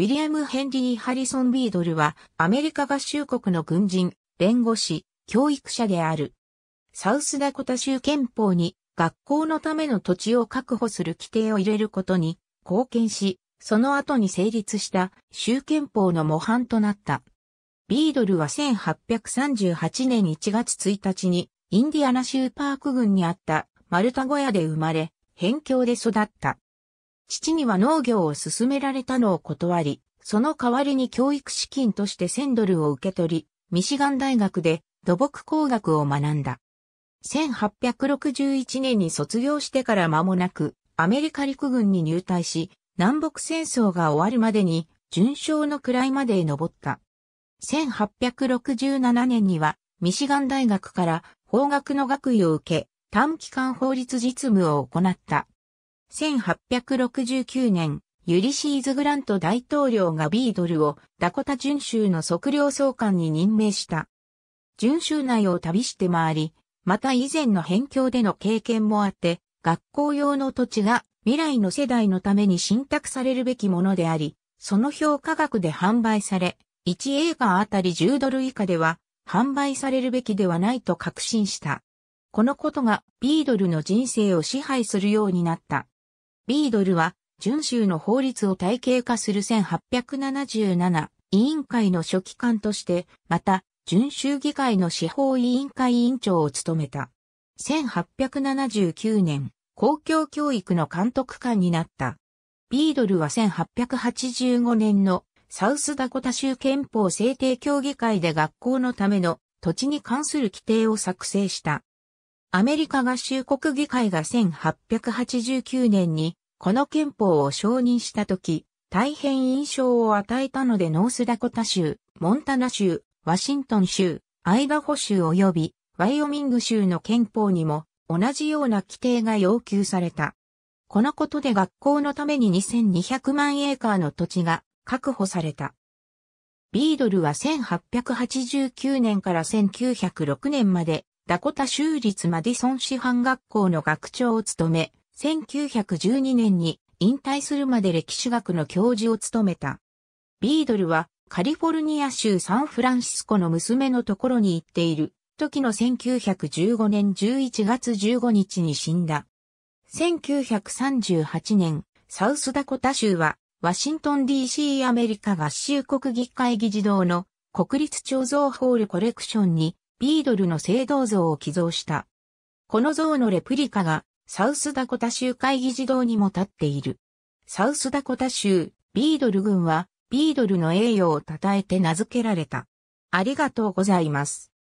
ウィリアム・ヘンリー・ハリソン・ビードルは、アメリカ合衆国の軍人、弁護士、教育者である。サウスダコタ州憲法に、学校のための土地を確保する規定を入れることに貢献し、その後に成立した州憲法の模範となった。ビードルは1838年1月1日にインディアナ州パーク郡にあったマルタ小屋で生まれ、辺境で育った。父には農業を勧められたのを断り、その代わりに教育資金として1000ドルを受け取り、ミシガン大学で土木工学を学んだ。1861年に卒業してから間もなく、アメリカ陸軍に入隊し、南北戦争が終わるまでに、順将の位まで登った。1867年には、ミシガン大学から法学の学位を受け、短期間法律実務を行った。1869年、ユリシーズ・グラント大統領がビードルをダコタ準州の測量総監に任命した。準州内を旅して回り、また以前の辺境での経験もあって、学校用の土地が未来の世代のために信託されるべきものであり、その評価額で販売され、1映画あたり10ドル以下では販売されるべきではないと確信した。このことがビードルの人生を支配するようになった。ビードルは、準州の法律を体系化する1877委員会の書記官として、また、準州議会の司法委員会委員長を務めた。1879年、公共教育の監督官になった。ビードルは1885年のサウスダコタ州憲法制定協議会で学校のための土地に関する規定を作成した。アメリカ合衆国議会が1889年にこの憲法を承認した時、大変印象を与えたのでノースダコタ州、モンタナ州、ワシントン州、アイダホ州及びワイオミング州の憲法にも同じような規定が要求された。このことで学校のために2200万エーカーの土地が確保された。ビードルは1889年から1906年までダコタ州立マディソン師範学校の学長を務め、1912年に引退するまで歴史学の教授を務めた。ビードルはカリフォルニア州サンフランシスコの娘のところに行っている時の1915年11月15日に死んだ。1938年、サウスダコタ州はワシントン DC アメリカ合衆国議会議事堂の国立彫像ホールコレクションにビードルの聖堂像を寄贈した。この像のレプリカがサウスダコタ州会議事堂にも立っている。サウスダコタ州ビードル軍はビードルの栄誉を称えて名付けられた。ありがとうございます。